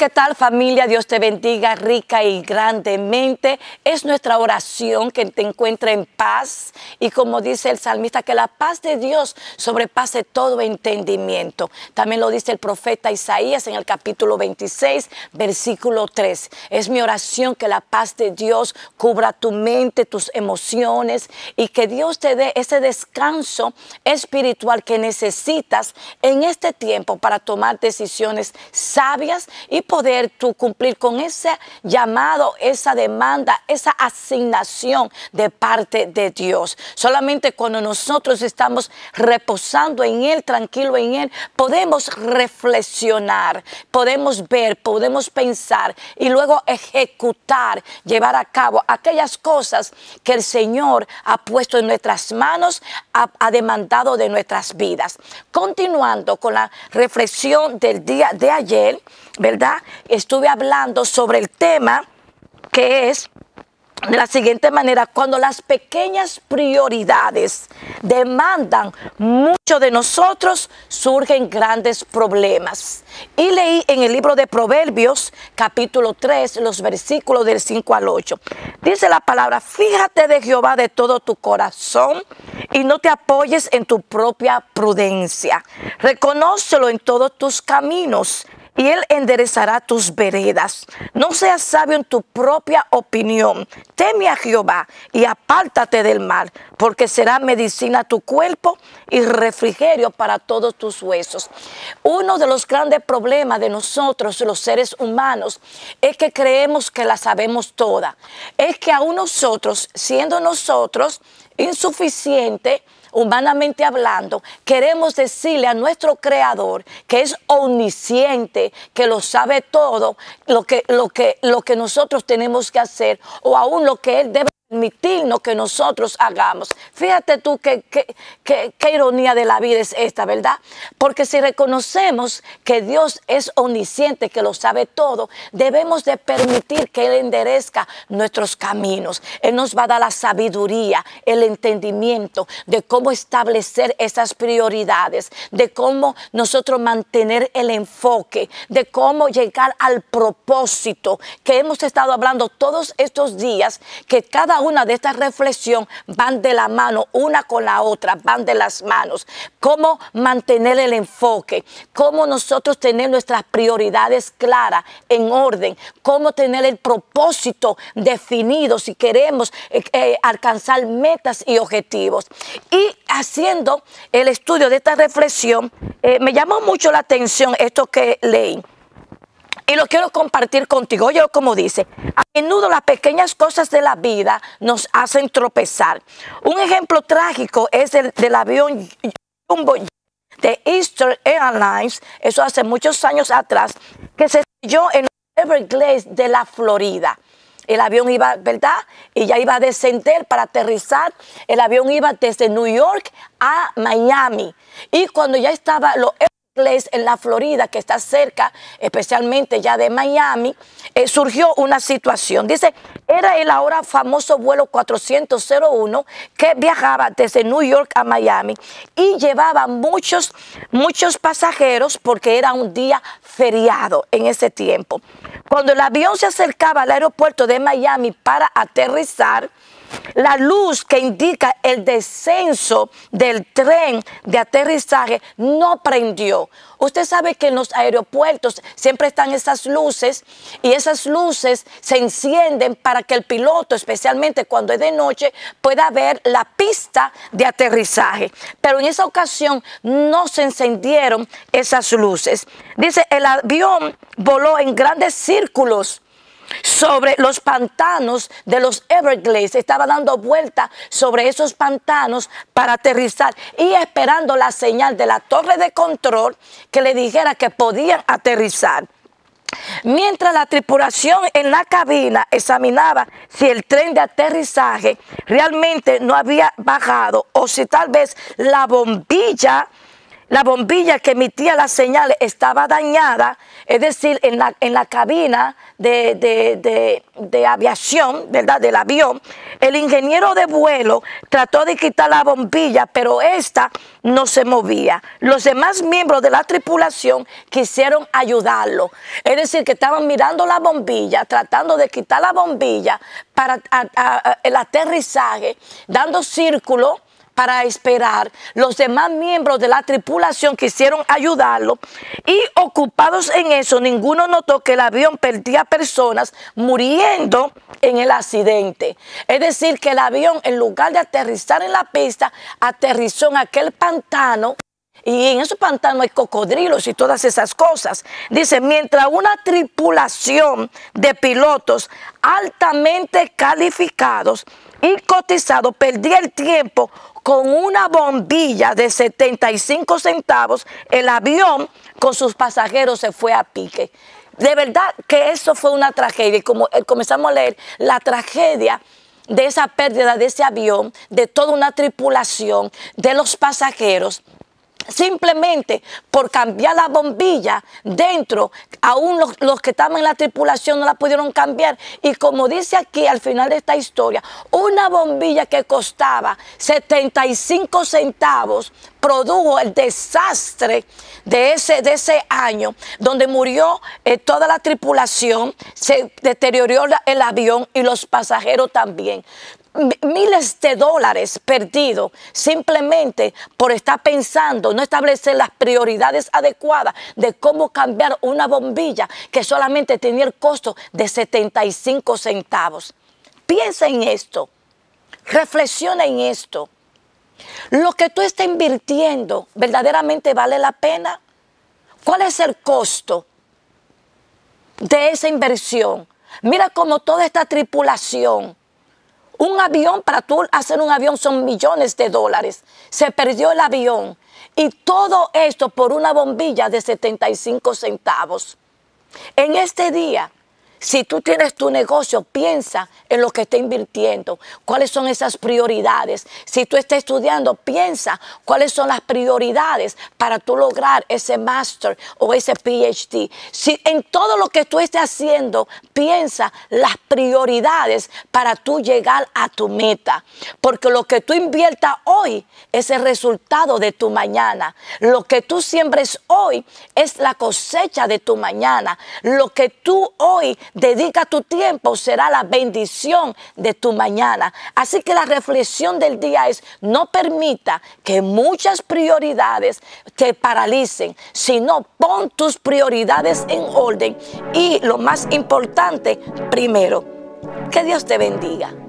¿qué tal familia? Dios te bendiga rica y grandemente. Es nuestra oración que te encuentre en paz y como dice el salmista, que la paz de Dios sobrepase todo entendimiento. También lo dice el profeta Isaías en el capítulo 26, versículo 3. Es mi oración que la paz de Dios cubra tu mente, tus emociones y que Dios te dé ese descanso espiritual que necesitas en este tiempo para tomar decisiones sabias y poder tú cumplir con ese llamado, esa demanda, esa asignación de parte de Dios. Solamente cuando nosotros estamos reposando en Él, tranquilo en Él, podemos reflexionar, podemos ver, podemos pensar y luego ejecutar, llevar a cabo aquellas cosas que el Señor ha puesto en nuestras manos, ha, ha demandado de nuestras vidas. Continuando con la reflexión del día de ayer, ¿verdad? estuve hablando sobre el tema que es de la siguiente manera, cuando las pequeñas prioridades demandan mucho de nosotros, surgen grandes problemas. Y leí en el libro de Proverbios, capítulo 3, los versículos del 5 al 8. Dice la palabra, fíjate de Jehová de todo tu corazón y no te apoyes en tu propia prudencia. Reconócelo en todos tus caminos y Él enderezará tus veredas. No seas sabio en tu propia opinión. Teme a Jehová y apártate del mal, porque será medicina tu cuerpo y refrigerio para todos tus huesos. Uno de los grandes problemas de nosotros, los seres humanos, es que creemos que la sabemos toda. Es que aún nosotros, siendo nosotros insuficientes, humanamente hablando, queremos decirle a nuestro creador que es omnisciente, que lo sabe todo, lo que, lo que, lo que nosotros tenemos que hacer o aún lo que él debe permitirnos que nosotros hagamos. Fíjate tú qué, ironía de la vida es esta, ¿verdad? Porque si reconocemos que Dios es omnisciente, que lo sabe todo, debemos de permitir que Él enderezca nuestros caminos. Él nos va a dar la sabiduría, el entendimiento de cómo establecer esas prioridades, de cómo nosotros mantener el enfoque, de cómo llegar al propósito que hemos estado hablando todos estos días, que cada una de estas reflexiones van de la mano, una con la otra, van de las manos. Cómo mantener el enfoque, cómo nosotros tener nuestras prioridades claras, en orden, cómo tener el propósito definido si queremos eh, eh, alcanzar metas y objetivos. Y haciendo el estudio de esta reflexión, eh, me llamó mucho la atención esto que leí y lo quiero compartir contigo. Yo, como dice, a menudo las pequeñas cosas de la vida nos hacen tropezar. Un ejemplo trágico es el del avión Jumbo de Eastern Airlines, eso hace muchos años atrás, que se estrelló en Everglades de la Florida. El avión iba, ¿verdad? Y ya iba a descender para aterrizar. El avión iba desde New York a Miami. Y cuando ya estaba, en la Florida, que está cerca, especialmente ya de Miami, eh, surgió una situación. Dice, era el ahora famoso vuelo 401 que viajaba desde New York a Miami y llevaba muchos, muchos pasajeros porque era un día feriado en ese tiempo. Cuando el avión se acercaba al aeropuerto de Miami para aterrizar, la luz que indica el descenso del tren de aterrizaje no prendió. Usted sabe que en los aeropuertos siempre están esas luces y esas luces se encienden para que el piloto, especialmente cuando es de noche, pueda ver la pista de aterrizaje. Pero en esa ocasión no se encendieron esas luces. Dice, el avión voló en grandes círculos sobre los pantanos de los Everglades. Estaba dando vuelta sobre esos pantanos para aterrizar y esperando la señal de la torre de control que le dijera que podían aterrizar. Mientras la tripulación en la cabina examinaba si el tren de aterrizaje realmente no había bajado o si tal vez la bombilla la bombilla que emitía las señales estaba dañada, es decir, en la, en la cabina de, aviación, ¿verdad? Del avión, el ingeniero de vuelo trató de quitar la bombilla, pero esta no se movía. Los demás miembros de la tripulación quisieron ayudarlo, es decir, que estaban mirando la bombilla, tratando de quitar la bombilla para el aterrizaje, dando círculo para esperar los demás miembros de la tripulación quisieron ayudarlo y ocupados en eso, ninguno notó que el avión perdía personas muriendo en el accidente. Es decir, que el avión en lugar de aterrizar en la pista, aterrizó en aquel pantano y en ese pantano hay cocodrilos y todas esas cosas. Dice, mientras una tripulación de pilotos altamente calificados y cotizado, perdí el tiempo con una bombilla de 75 centavos, el avión con sus pasajeros se fue a pique. De verdad que eso fue una tragedia y como eh, comenzamos a leer, la tragedia de esa pérdida de ese avión, de toda una tripulación, de los pasajeros, simplemente por cambiar la bombilla dentro, aún los, que estaban en la tripulación no la pudieron cambiar. Y como dice aquí al final de esta historia, una bombilla que costaba 75 centavos produjo el desastre de ese, de ese año, donde murió eh, toda la tripulación, se deterioró el avión y los pasajeros también miles de dólares perdidos simplemente por estar pensando, no establecer las prioridades adecuadas de cómo cambiar una bombilla que solamente tenía el costo de 75 centavos. Piensa en esto, reflexiona en esto. Lo que tú estás invirtiendo verdaderamente vale la pena. ¿Cuál es el costo de esa inversión? Mira cómo toda esta tripulación un avión, para hacer un avión son millones de dólares. Se perdió el avión. Y todo esto por una bombilla de 75 centavos. En este día si tú tienes tu negocio, piensa en lo que está invirtiendo, cuáles son esas prioridades. Si tú estás estudiando, piensa cuáles son las prioridades para tú lograr ese máster o ese PhD. Si en todo lo que tú estés haciendo, piensa las prioridades para tú llegar a tu meta. Porque lo que tú inviertas hoy es el resultado de tu mañana. Lo que tú siembres hoy es la cosecha de tu mañana. Lo que tú hoy Dedica tu tiempo, será la bendición de tu mañana. Así que la reflexión del día es, no permita que muchas prioridades te paralicen, sino pon tus prioridades en orden y lo más importante, primero, que Dios te bendiga.